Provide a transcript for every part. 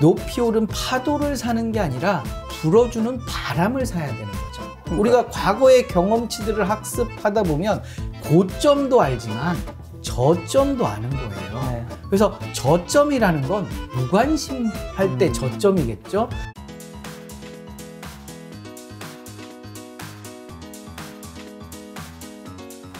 높이 오른 파도를 사는 게 아니라 불어주는 바람을 사야 되는 거죠. 그러니까. 우리가 과거의 경험치들을 학습하다 보면 고점도 알지만 저점도 아는 거예요. 네. 그래서 저점이라는 건 무관심할 음. 때 저점이겠죠.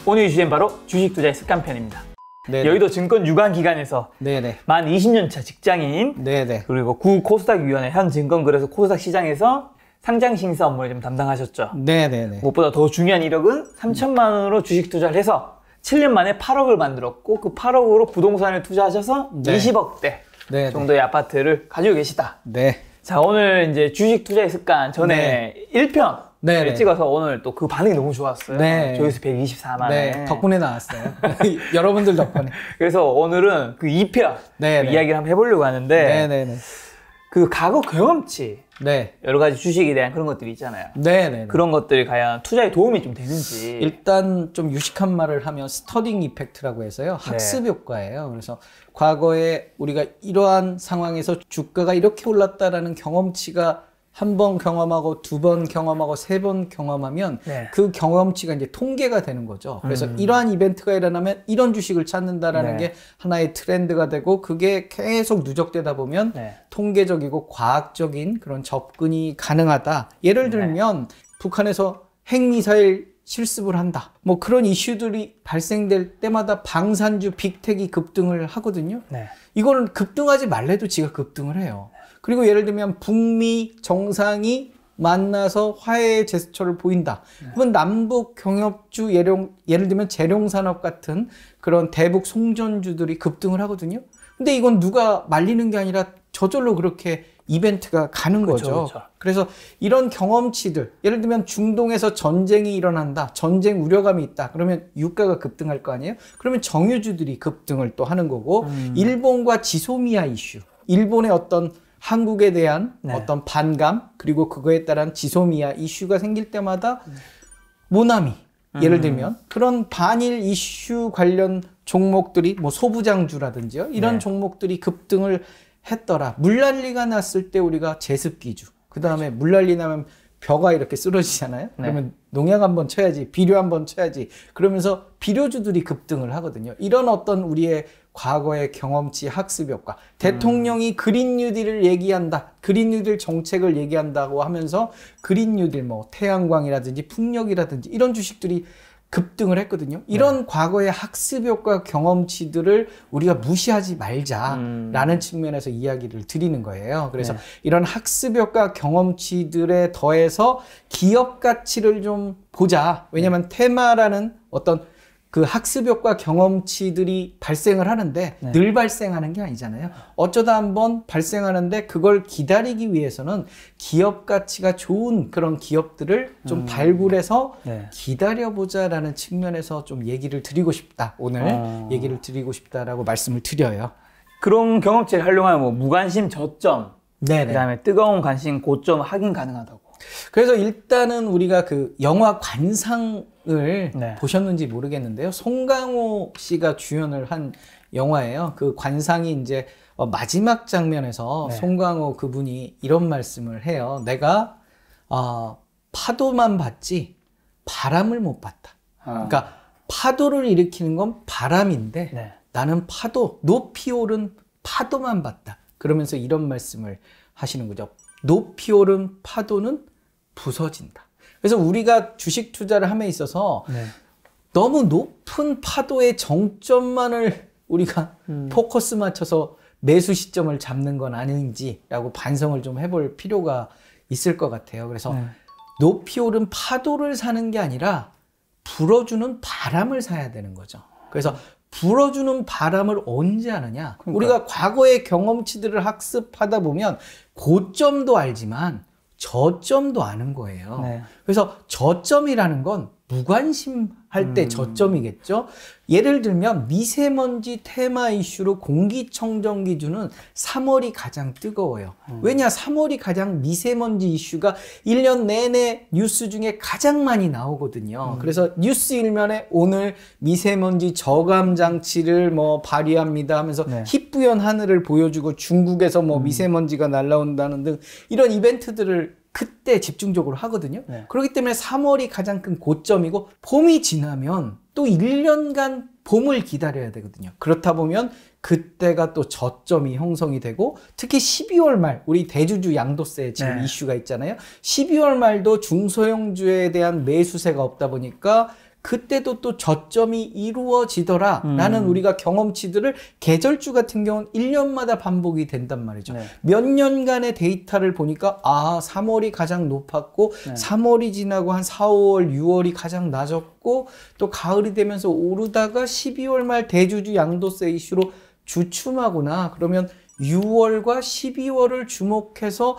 오늘 주제는 바로 주식 투자의 습관 편입니다. 네네. 여의도 증권 유관 기관에서 네네. 만 20년 차 직장인 네네. 그리고 구 코스닥 위원회 현 증권 그래서 코스닥 시장에서 상장 심사 업무를 좀 담당하셨죠. 네네네. 무엇보다 더 중요한 이력은 3천만 원으로 주식 투자를 해서 7년 만에 8억을 만들었고 그 8억으로 부동산을 투자하셔서 네. 20억대 정도의 아파트를 가지고 계시다. 네. 자 오늘 이제 주식 투자의 습관 전에 네. 1편 네 찍어서 오늘 또 그 반응이 너무 좋았어요. 네. 조회수 124만. 네. 덕분에 나왔어요. 여러분들 덕분에. 그래서 오늘은 그 2편 네, 그 이야기를 한번 해보려고 하는데 네네네. 그 과거 경험치 네. 여러 가지 주식에 대한 그런 것들이 있잖아요. 네, 그런 것들이 과연 투자에 도움이 좀 되는지. 일단 좀 유식한 말을 하면 스터딩 이펙트라고 해서요. 네. 학습 네. 효과예요. 그래서 과거에 우리가 이러한 상황에서 주가가 이렇게 올랐다라는 경험치가 한번 경험하고 두 번 경험하고 세 번 경험하면 네. 그 경험치가 이제 통계가 되는 거죠. 그래서 음. 이러한 이벤트가 일어나면 이런 주식을 찾는다라는 네. 게 하나의 트렌드가 되고 그게 계속 누적되다 보면 네. 통계적이고 과학적인 그런 접근이 가능하다. 예를 네. 들면 북한에서 핵미사일 실습을 한다. 뭐 그런 이슈들이 발생될 때마다 방산주 빅텍이 급등을 하거든요. 네. 이거는 급등하지 말래도 지가 급등을 해요. 그리고 예를 들면 북미 정상이 만나서 화해의 제스처를 보인다. 그건 네. 남북 경협주 예령, 예를 들면 재룡산업 같은 그런 대북 송전주들이 급등을 하거든요. 근데 이건 누가 말리는 게 아니라 저절로 그렇게 이벤트가 가는 그렇죠, 거죠. 그렇죠. 그래서 이런 경험치들, 예를 들면 중동에서 전쟁이 일어난다, 전쟁 우려감이 있다, 그러면 유가가 급등할 거 아니에요? 그러면 정유주들이 급등을 또 하는 거고, 음. 일본과 지소미아 이슈, 일본의 어떤 한국에 대한 네. 어떤 반감 그리고 그거에 따른 지소미아 이슈가 생길 때마다 모나미 예를 음. 들면 그런 반일 이슈 관련 종목들이 뭐 소부장주라든지요 이런 네. 종목들이 급등을 했더라 물난리가 났을 때 우리가 제습기주 그 다음에 물난리 나면 벼가 이렇게 쓰러지잖아요. 네. 그러면 농약 한번 쳐야지, 비료 한번 쳐야지. 그러면서 비료주들이 급등을 하거든요. 이런 어떤 우리의 과거의 경험치 학습 효과. 대통령이 음. 그린 뉴딜을 얘기한다. 그린 뉴딜 정책을 얘기한다고 하면서 그린 뉴딜 뭐 태양광이라든지 풍력이라든지 이런 주식들이 급등을 했거든요. 이런 네. 과거의 학습 효과 경험치들을 우리가 무시하지 말자라는 음. 측면에서 이야기를 드리는 거예요. 그래서 네. 이런 학습 효과 경험치들에 더해서 기업 가치를 좀 보자. 왜냐하면 네. 테마라는 어떤 그 학습 효과 경험치들이 발생을 하는데 네. 늘 발생하는 게 아니잖아요. 어쩌다 한 번 발생하는데 그걸 기다리기 위해서는 기업 가치가 좋은 그런 기업들을 좀 음. 발굴해서 네. 기다려보자라는 측면에서 좀 얘기를 드리고 싶다. 오늘 어. 얘기를 드리고 싶다라고 말씀을 드려요. 그런 경험치를 활용하면 뭐 무관심 저점, 네네. 그다음에 뜨거운 관심 고점 확인 가능하다고. 그래서 일단은 우리가 그 영화 관상을 네. 보셨는지 모르겠는데요. 송강호 씨가 주연을 한 영화예요. 그 관상이 이제 어, 마지막 장면에서 네. 송강호 그분이 이런 말씀을 해요. 내가 어, 파도만 봤지 바람을 못 봤다. 아. 그러니까 파도를 일으키는 건 바람인데 네. 나는 파도 높이 오른 파도만 봤다. 그러면서 이런 말씀을 하시는 거죠. 높이 오른 파도는 부서진다. 그래서 우리가 주식 투자를 함에 있어서 네. 너무 높은 파도의 정점만을 우리가 음. 포커스 맞춰서 매수 시점을 잡는 건 아닌지라고 반성을 좀 해볼 필요가 있을 것 같아요. 그래서 네. 높이 오른 파도를 사는 게 아니라 불어주는 바람을 사야 되는 거죠. 그래서 불어주는 바람을 언제 아느냐? 그러니까. 우리가 과거의 경험치들을 학습하다 보면 고점도 알지만 저점도 아는 거예요. 네. 그래서 저점이라는 건 무관심할 때 음. 저점이겠죠. 예를 들면 미세먼지 테마 이슈로 공기청정 기준은 3월이 가장 뜨거워요. 음. 왜냐 3월이 가장 미세먼지 이슈가 1년 내내 뉴스 중에 가장 많이 나오거든요. 음. 그래서 뉴스 일면에 오늘 미세먼지 저감 장치를 뭐 발휘합니다 하면서 네. 희뿌연 하늘을 보여주고 중국에서 뭐 음. 미세먼지가 날라온다는 등 이런 이벤트들을 그때 집중적으로 하거든요. 네. 그렇기 때문에 3월이 가장 큰 고점이고 봄이 지나면 또 1년간 봄을 기다려야 되거든요. 그렇다 보면 그때가 또 저점이 형성이 되고 특히 12월 말 우리 대주주 양도세 지금 네. 이슈가 있잖아요. 12월 말도 중소형주에 대한 매수세가 없다 보니까 그때도 또 저점이 이루어지더라라는 음. 우리가 경험치들을 계절주 같은 경우는 1년마다 반복이 된단 말이죠. 네. 몇 년간의 데이터를 보니까 아, 3월이 가장 높았고 네. 3월이 지나고 한 4월, 6월이 가장 낮았고 또 가을이 되면서 오르다가 12월 말 대주주 양도세 이슈로 주춤하구나. 그러면 6월과 12월을 주목해서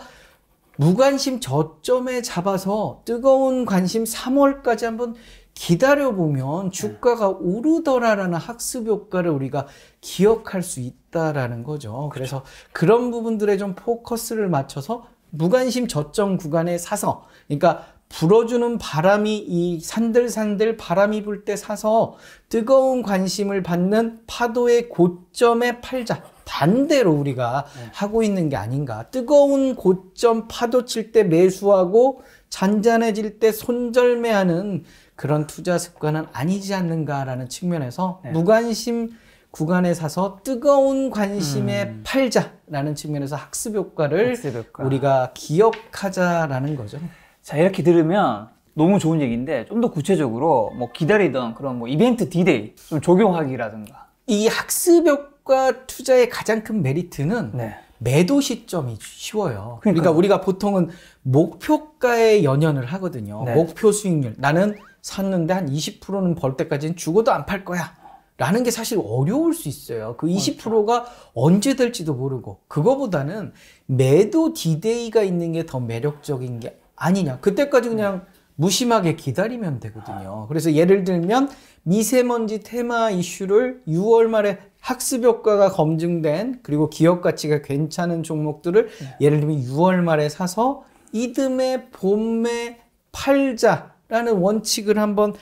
무관심 저점에 잡아서 뜨거운 관심 3월까지 한번 기다려보면 네. 주가가 오르더라라는 학습 효과를 우리가 기억할 수 있다라는 거죠. 그렇죠. 그래서 그렇죠. 그런 부분들에 좀 포커스를 맞춰서 무관심 저점 구간에 사서, 그러니까 불어주는 바람이 이 산들산들 바람이 불 때 사서 뜨거운 관심을 받는 파도의 고점에 팔자. 반대로 우리가 네. 하고 있는 게 아닌가. 뜨거운 고점 파도 칠 때 매수하고 잔잔해질 때 손절매하는 그런 투자 습관은 아니지 않는가라는 측면에서 네. 무관심 구간에 사서 뜨거운 관심에 음. 팔자라는 측면에서 학습 효과를 학습 효과. 우리가 기억하자라는 거죠. 자 이렇게 들으면 너무 좋은 얘기인데 좀 더 구체적으로 뭐 기다리던 그런 뭐 이벤트 디데이 좀 적용하기라든가 이 학습 효과 투자의 가장 큰 메리트는 네. 매도 시점이 쉬워요. 그러니까, 그러니까 우리가 보통은 목표가에 연연을 하거든요. 네. 목표 수익률. 나는 샀는데 한 20%는 벌 때까지는 죽어도 안 팔 거야. 라는 게 사실 어려울 수 있어요. 그 20%가 언제 될지도 모르고 그거보다는 매도 디데이가 있는 게 더 매력적인 게 아니냐. 그때까지 그냥 무심하게 기다리면 되거든요. 그래서 예를 들면 미세먼지 테마 이슈를 6월 말에 학습 효과가 검증된 그리고 기업 가치가 괜찮은 종목들을 네. 예를 들면 6월 말에 사서 이듬해 봄에 팔자 라는 원칙을 한번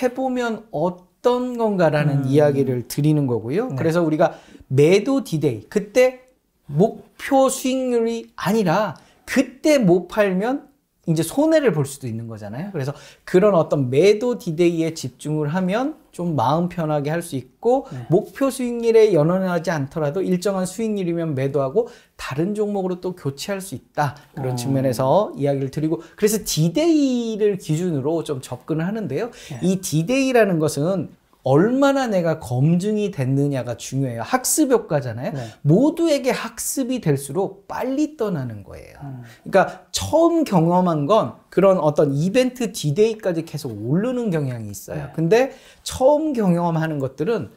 해보면 어떤 건가라는 음. 이야기를 드리는 거고요. 네. 그래서 우리가 매도 디데이, 그때 목표 수익률이 아니라 그때 못 뭐 팔면 이제 손해를 볼 수도 있는 거잖아요. 그래서 그런 어떤 매도 디데이에 집중을 하면 좀 마음 편하게 할 수 있고 네. 목표 수익률에 연연하지 않더라도 일정한 수익률이면 매도하고 다른 종목으로 또 교체할 수 있다. 그런 오. 아. 측면에서 이야기를 드리고 그래서 디데이를 기준으로 좀 접근을 하는데요. 네. 이 디데이라는 것은 얼마나 내가 검증이 됐느냐가 중요해요. 학습 효과잖아요. 네. 모두에게 학습이 될수록 빨리 떠나는 거예요. 음. 그러니까 처음 경험한 건 그런 어떤 이벤트 디데이까지 계속 오르는 경향이 있어요. 네. 근데 처음 경험하는 것들은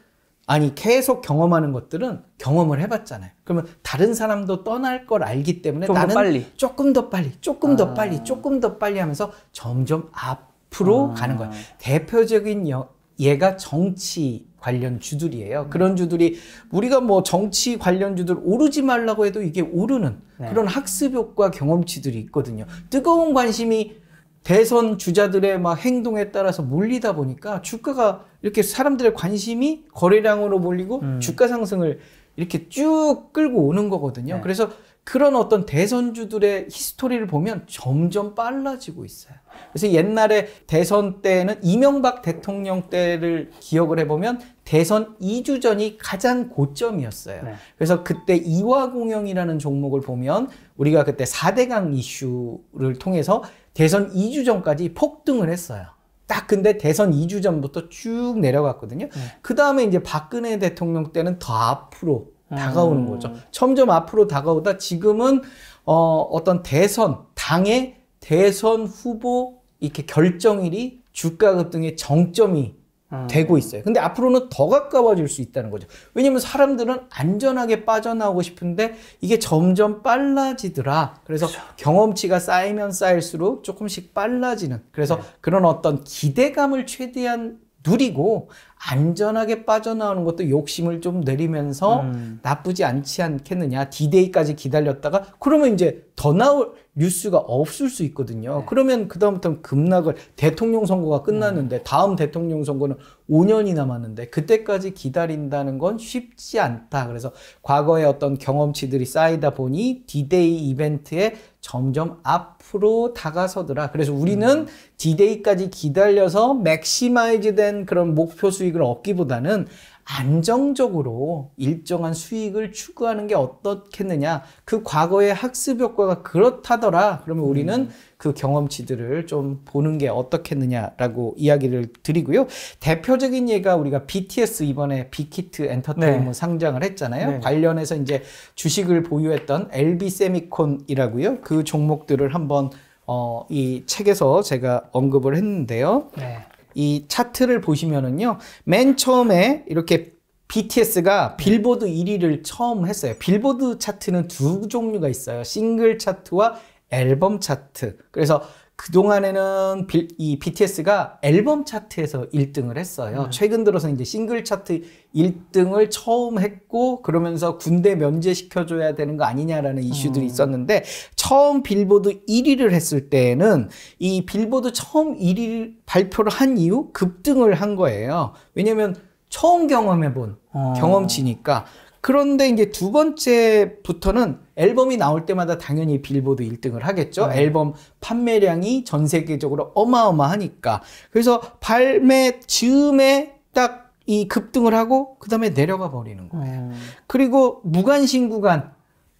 아니 계속 경험하는 것들은 경험을 해봤잖아요. 그러면 다른 사람도 떠날 걸 알기 때문에 나는 빨리. 조금 더 빨리, 조금 아. 더 빨리, 조금 더 빨리 하면서 점점 앞으로 아. 가는 거예요. 대표적인 여, 얘가 정치 관련 주들이에요. 그런 주들이 우리가 뭐 정치 관련 주들 오르지 말라고 해도 이게 오르는 네. 그런 학습 효과 경험치들이 있거든요. 뜨거운 관심이 대선 주자들의 막 행동에 따라서 몰리다 보니까 주가가 이렇게 사람들의 관심이 거래량으로 몰리고 음. 주가 상승을 이렇게 쭉 끌고 오는 거거든요. 네. 그래서 그런 어떤 대선주들의 히스토리를 보면 점점 빨라지고 있어요. 그래서 옛날에 대선 때는 이명박 대통령 때를 기억을 해보면 대선 2주 전이 가장 고점이었어요. 네. 그래서 그때 이화공영이라는 종목을 보면 우리가 그때 4대강 이슈를 통해서 대선 2주 전까지 폭등을 했어요. 딱 근데 대선 2주 전부터 쭉 내려갔거든요. 네. 그 다음에 이제 박근혜 대통령 때는 더 앞으로 다가오는 아. 거죠. 점점 앞으로 다가오다 지금은 어, 어떤 대선, 당의 대선 후보 이렇게 결정일이 주가 급등의 정점이 음. 되고 있어요. 근데 앞으로는 더 가까워질 수 있다는 거죠. 왜냐면 사람들은 안전하게 빠져나오고 싶은데 이게 점점 빨라지더라. 그래서 그렇죠. 경험치가 쌓이면 쌓일수록 조금씩 빨라지는. 그래서 네. 그런 어떤 기대감을 최대한 누리고 안전하게 빠져나오는 것도 욕심을 좀 내리면서 음. 나쁘지 않지 않겠느냐. 디데이까지 기다렸다가 그러면 이제 더 나올 뉴스가 없을 수 있거든요. 네. 그러면 그다음부터 급락을 대통령 선거가 끝났는데 음. 다음 대통령 선거는 5년이 남았는데 그때까지 기다린다는 건 쉽지 않다. 그래서 과거의 어떤 경험치들이 쌓이다 보니 디데이 이벤트에 점점 앞으로 다가서더라. 그래서 우리는 디데이까지 기다려서 맥시마이즈된 그런 목표 수익을 얻기보다는 안정적으로 일정한 수익을 추구하는 게 어떻겠느냐. 그 과거의 학습 효과가 그렇다더라. 그러면 우리는 음. 그 경험치들을 좀 보는 게 어떻겠느냐라고 이야기를 드리고요. 대표적인 예가 우리가 BTS 이번에 빅히트 엔터테인먼트 네. 상장을 했잖아요. 네. 관련해서 이제 주식을 보유했던 LB 세미콘이라고요. 그 종목들을 한번 어, 이 책에서 제가 언급을 했는데요. 네. 이 차트를 보시면은요. 맨 처음에 이렇게 BTS가 빌보드 1위를 처음 했어요. 빌보드 차트는 두 종류가 있어요. 싱글 차트와 앨범 차트. 그래서 그동안에는 빌, 이 BTS가 앨범 차트에서 1등을 했어요. 음. 최근 들어서 이제 싱글 차트 1등을 처음 했고, 그러면서 군대 면제시켜줘야 되는 거 아니냐라는 이슈들이 음. 있었는데, 처음 빌보드 1위를 했을 때에는 이 빌보드 처음 1위 발표를 한 이후 급등을 한 거예요. 왜냐면 처음 경험해본 어. 경험치니까. 그런데 이제 두 번째부터는 앨범이 나올 때마다 당연히 빌보드 1등을 하겠죠. 네. 앨범 판매량이 전 세계적으로 어마어마하니까. 그래서 발매 즈음에 딱 이 급등을 하고 그다음에 내려가 버리는 거예요. 네. 그리고 무관심 구간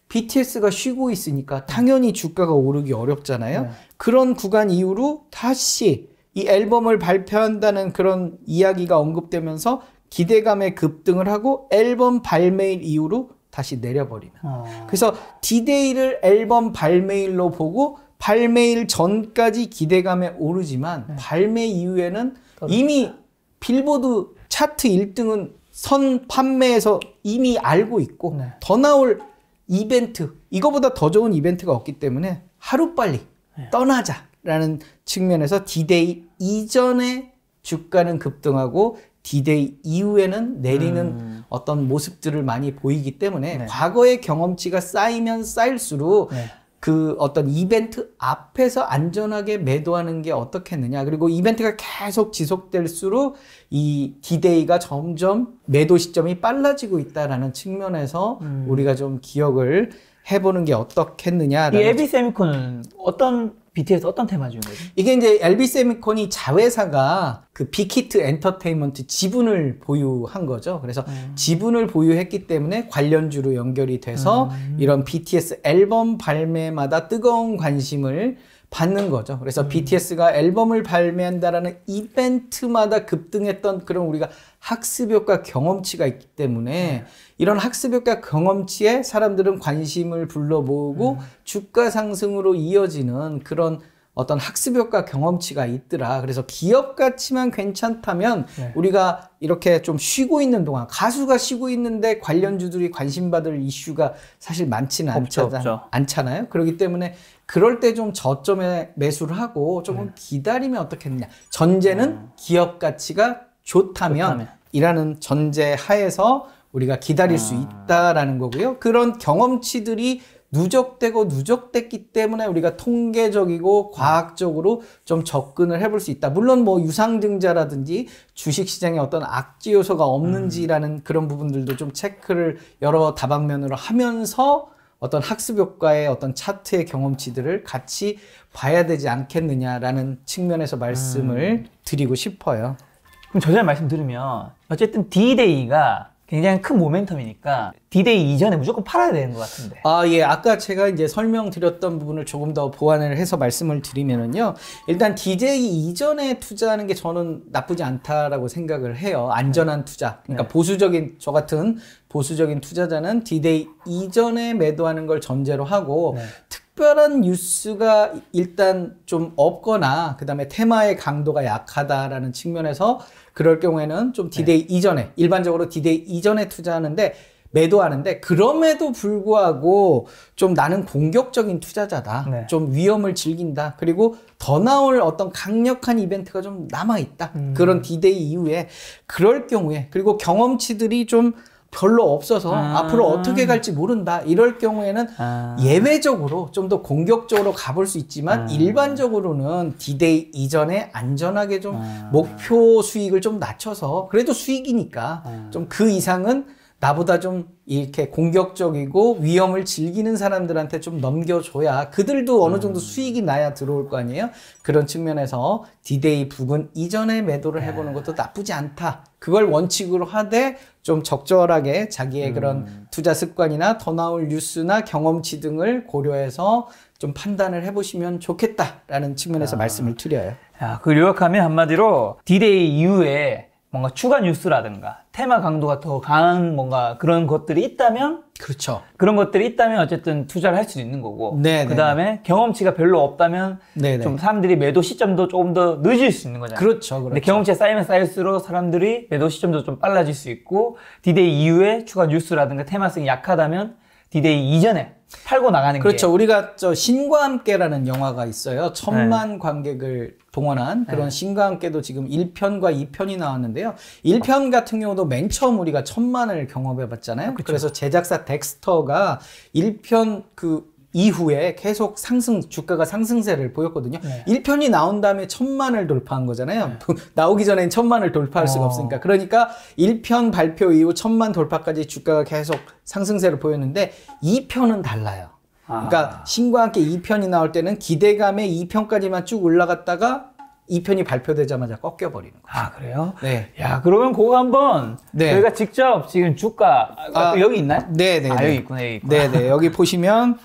BTS가 쉬고 있으니까 당연히 주가가 오르기 어렵잖아요. 네. 그런 구간 이후로 다시 이 앨범을 발표한다는 그런 이야기가 언급되면서 기대감에 급등을 하고 앨범 발매일 이후로 다시 내려버리는. 아. 그래서 디데이를 앨범 발매일로 보고 발매일 전까지 기대감에 오르지만 네. 발매 이후에는 이미 빌보드 차트 1등은 선 판매에서 이미 알고 있고 네. 더 나올 이벤트 이거보다 더 좋은 이벤트가 없기 때문에 하루빨리 네. 떠나자라는 측면에서 디데이 이전에 주가는 급등하고 디데이 이후에는 내리는 음. 어떤 모습들을 많이 보이기 때문에 네. 과거의 경험치가 쌓이면 쌓일수록 네. 그 어떤 이벤트 앞에서 안전하게 매도하는 게 어떻겠느냐. 그리고 이벤트가 계속 지속될수록 이 디데이가 점점 매도 시점이 빨라지고 있다라는 측면에서 음. 우리가 좀 기억을 해보는 게 어떻겠느냐. 이 에비세미콘은 어떤 BTS 어떤 테마 주는 죠 이게 이제 LB 세미콘이 자회사가 그 빅히트 엔터테인먼트 지분을 보유한 거죠. 그래서 음. 지분을 보유했기 때문에 관련주로 연결이 돼서 음. 이런 BTS 앨범 발매마다 뜨거운 관심을 받는 거죠. 그래서 음. BTS가 앨범을 발매한다라는 이벤트마다 급등했던 그런 우리가 학습 효과 경험치가 있기 때문에 음. 이런 학습효과 경험치에 사람들은 관심을 불러 모으고 음. 주가 상승으로 이어지는 그런 어떤 학습효과 경험치가 있더라. 그래서 기업 가치만 괜찮다면 네. 우리가 이렇게 좀 쉬고 있는 동안 가수가 쉬고 있는데 관련주들이 관심 받을 이슈가 사실 많지는 없죠, 않잖아, 않잖아요. 그렇기 때문에 그럴 때 좀 저점에 매수를 하고 조금 네. 기다리면 어떻겠느냐. 전제는 음. 기업 가치가 좋다면, 좋다면. 이라는 전제 하에서 우리가 기다릴 아. 수 있다라는 거고요. 그런 경험치들이 누적되고 누적됐기 때문에 우리가 통계적이고 과학적으로 좀 접근을 해볼 수 있다. 물론 뭐 유상증자라든지 주식시장에 어떤 악재 요소가 없는지라는 음. 그런 부분들도 좀 체크를 여러 다방면으로 하면서 어떤 학습 효과의 어떤 차트의 경험치들을 같이 봐야 되지 않겠느냐라는 측면에서 말씀을 음. 드리고 싶어요. 그럼 저자 말씀 들으면 어쨌든 D-Day가 굉장히 큰 모멘텀이니까 디데이 이전에 무조건 팔아야 되는 것 같은데. 아, 예. 아까 제가 이제 설명드렸던 부분을 조금 더 보완을 해서 말씀을 드리면은요. 일단 디데이 이전에 투자하는 게 저는 나쁘지 않다라고 생각을 해요. 안전한 네. 투자. 그러니까 네. 보수적인 저 같은 보수적인 투자자는 디데이 이전에 매도하는 걸 전제로 하고 네. 특별한 뉴스가 일단 좀 없거나 그다음에 테마의 강도가 약하다라는 측면에서 그럴 경우에는 좀 네. 디데이 네. 이전에 일반적으로 디데이 이전에 투자하는데 매도하는데 그럼에도 불구하고 좀 나는 공격적인 투자자다. 네. 좀 위험을 즐긴다. 그리고 더 나올 어떤 강력한 이벤트가 좀 남아 있다. 음. 그런 디데이 이후에 그럴 경우에 그리고 경험치들이 좀 별로 없어서 아. 앞으로 어떻게 갈지 모른다 이럴 경우에는 아. 예외적으로 좀 더 공격적으로 가볼 수 있지만 아. 일반적으로는 디데이 이전에 안전하게 좀 아. 목표 수익을 좀 낮춰서 그래도 수익이니까 아. 좀그 이상은 나보다 좀 이렇게 공격적이고 위험을 즐기는 사람들한테 좀 넘겨줘야 그들도 어느 정도 음. 수익이 나야 들어올 거 아니에요? 그런 측면에서 디데이 부근 이전에 매도를 네. 해보는 것도 나쁘지 않다. 그걸 원칙으로 하되 좀 적절하게 자기의 그런 음. 투자 습관이나 더 나올 뉴스나 경험치 등을 고려해서 좀 판단을 해보시면 좋겠다라는 측면에서 아. 말씀을 드려요. 야, 그걸 요약하면 한마디로 디데이 이후에 뭔가 추가 뉴스라든가 테마 강도가 더 강한 뭔가 그런 것들이 있다면 그렇죠. 그런 것들이 있다면 어쨌든 투자를 할 수도 있는 거고 네, 네, 그 다음에 네. 경험치가 별로 없다면 네네. 좀 사람들이 매도 시점도 조금 더 늦을 수 있는 거잖아요. 그렇죠. 그렇죠. 근데 경험치가 쌓이면 쌓일수록 사람들이 매도 시점도 좀 빨라질 수 있고 디데이 이후에 추가 뉴스라든가 테마성이 약하다면 디데이 이전에 팔고 나가는 그렇죠. 게. 우리가 저 신과 함께라는 영화가 있어요. 천만 네. 관객을 동원한 네. 그런 네. 신과 함께도 지금 1편과 2편이 나왔는데요. 1편 어. 같은 경우도 맨 처음 우리가 천만을 경험해 봤잖아요. 그렇죠. 그래서 제작사 덱스터가 1편 그 이후에 계속 상승 주가가 상승세를 보였거든요. 네. 1편이 나온 다음에 천만을 돌파한 거잖아요. 네. 그 나오기 전엔 천만을 돌파할 수가 어. 없으니까. 그러니까 1편 발표 이후 천만 돌파까지 주가가 계속 상승세를 보였는데 2편은 달라요. 아. 그러니까 신과 함께 2편이 나올 때는 기대감에 2편까지만 쭉 올라갔다가 2편이 발표되자마자 꺾여 버리는 거죠. 아, 그래요? 네. 야, 그러면 그거 한번 네. 저희가 직접 지금 주가 아, 여기 있나요? 네, 네. 아, 네. 여기 있구나. 여기 있구나. 네, 네. 여기 보시면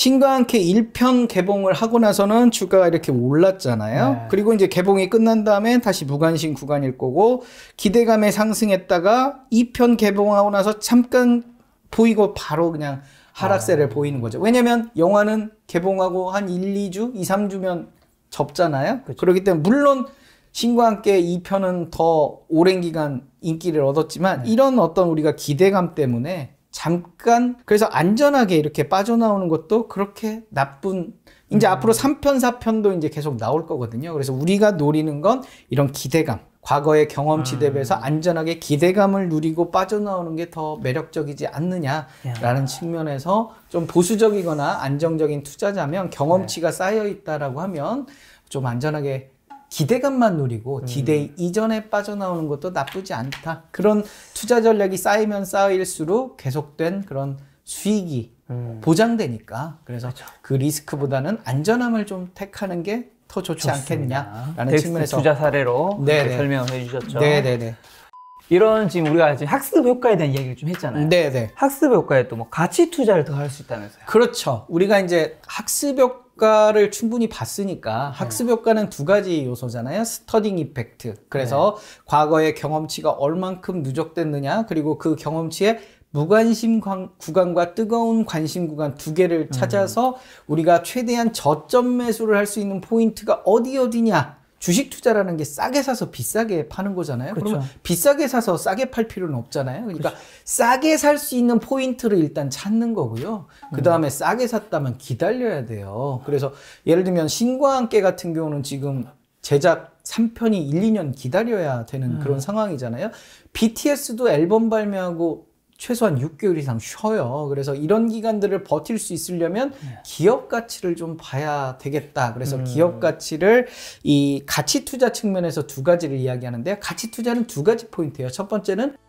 신과 함께 1편 개봉을 하고 나서는 주가가 이렇게 올랐잖아요. 네. 그리고 이제 개봉이 끝난 다음에 다시 무관심 구간일 거고 기대감에 상승했다가 2편 개봉하고 나서 잠깐 보이고 바로 그냥 하락세를 아. 보이는 거죠. 왜냐면 영화는 개봉하고 한 1, 2주, 2, 3주면 접잖아요. 그렇죠. 그렇기 때문에 물론 신과 함께 2편은 더 오랜 기간 인기를 얻었지만 네. 이런 어떤 우리가 기대감 때문에 잠깐 그래서 안전하게 이렇게 빠져나오는 것도 그렇게 나쁜 이제 음. 앞으로 3편 4편도 이제 계속 나올 거거든요. 그래서 우리가 노리는 건 이런 기대감 과거의 경험치대 비해서 음. 안전하게 기대감을 누리고 빠져나오는 게 더 매력적이지 않느냐라는 야. 측면에서 좀 보수적이거나 안정적인 투자자면 경험치가 네. 쌓여 있다라고 하면 좀 안전하게 기대감만 노리고 음. 기대 이 음. 이전에 빠져나오는 것도 나쁘지 않다. 그런 투자 전략이 쌓이면 쌓일수록 계속된 그런 수익이 음. 보장되니까 그래서 그렇죠. 그 리스크보다는 안전함을 좀 택하는 게 더 좋지 좋습니다. 않겠냐라는 측면에서 투자 사례로 설명 해주셨죠. 네네네. 이런 지금 우리가 지금 학습 효과에 대한 이야기를 좀 했잖아요. 네네. 네. 학습 효과에 또뭐 가치 투자를 더 할 수 있다면서요. 그렇죠. 우리가 이제 학습 효과를 충분히 봤으니까 네. 학습 효과는 두 가지 요소잖아요. 스터딩 이펙트. 그래서 네. 과거의 경험치가 얼만큼 누적됐느냐 그리고 그 경험치에 무관심 구간과 뜨거운 관심 구간 두 개를 음. 찾아서 음. 우리가 최대한 저점 매수를 할 수 있는 포인트가 어디 어디냐 주식 투자라는 게 싸게 사서 비싸게 파는 거잖아요. 그렇죠. 그러면 비싸게 사서 싸게 팔 필요는 없잖아요. 그러니까 그렇죠. 싸게 살 수 있는 포인트를 일단 찾는 거고요. 그 다음에 음. 싸게 샀다면 기다려야 돼요. 그래서 예를 들면 신과함께 같은 경우는 지금 제작 3편이 1, 2년 기다려야 되는 음. 그런 상황이잖아요. BTS도 앨범 발매하고 최소한 6개월 이상 쉬어요. 그래서 이런 기간들을 버틸 수 있으려면 네. 기업 가치를 좀 봐야 되겠다. 그래서 음. 기업 가치를 이 가치 투자 측면에서 두 가지를 이야기하는데 가치 투자는 두 가지 포인트예요. 첫 번째는